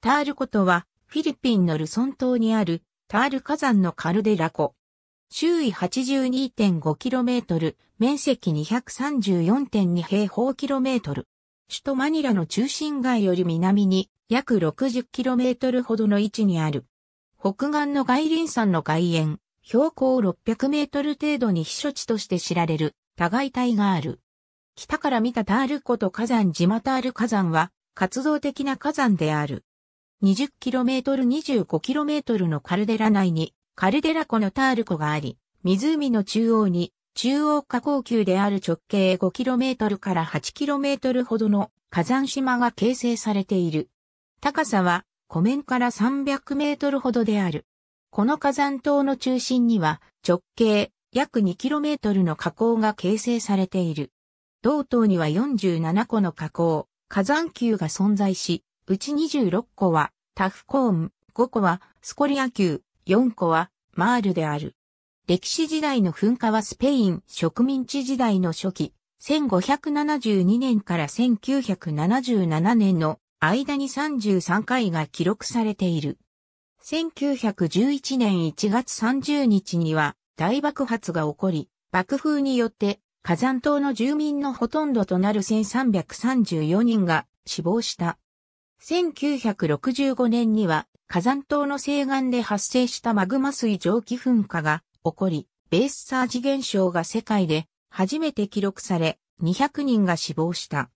タール湖とは、フィリピンのルソン島にあるタール火山のカルデラ湖。周囲 82.5km、面積234.2平方キロメートル。首都マニラの中心街より南に約 60km ほどの位置にある。北岸の外輪山の外縁、標高600メートル程度に避暑地として知られる多外帯がある。北から見たタール湖と火山島タール火山は活動的な火山である。20km25km のカルデラ内に、カルデラ湖のタール湖があり、湖の中央に、中央下降級である直径 5km から 8km ほどの火山島が形成されている。高さは湖面から300メートルほどである。この火山島の中心には直径約 2km の火口が形成されている。同島には47個の火口、火山球が存在し、うち26個はタフコーン、5個はスコリア級、4個はマールである。歴史時代の噴火はスペイン植民地時代の初期、1572年から1977年の間に33回が記録されている。1911年1月30日には大爆発が起こり、爆風によって火山島の住民のほとんどとなる1334人が死亡した。1965年には火山島の西岸で発生したマグマ水蒸気噴火が起こり、ベースサージ現象が世界で初めて記録され、200人が死亡した。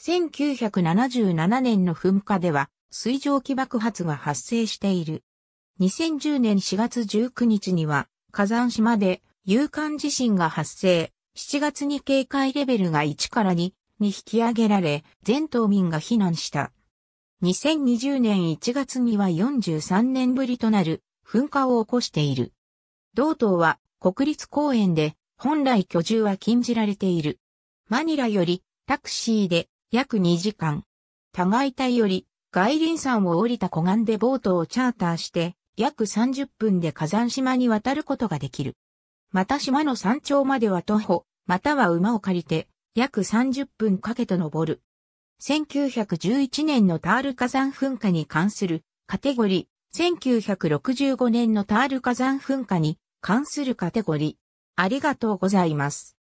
1977年の噴火では水蒸気爆発が発生している。2010年4月19日には火山島で有感地震が発生。7月に警戒レベルが1から2に引き上げられ、全島民が避難した。2020年1月には43年ぶりとなる噴火を起こしている。同島は国立公園で本来居住は禁じられている。マニラよりタクシーで約2時間。互い隊より外輪山を降りた湖岸でボートをチャーターして約30分で火山島に渡ることができる。また島の山頂までは徒歩、または馬を借りて約30分かけて登る。1911年のタール火山噴火に関するカテゴリー、1965年のタール火山噴火に関するカテゴリー。ありがとうございます。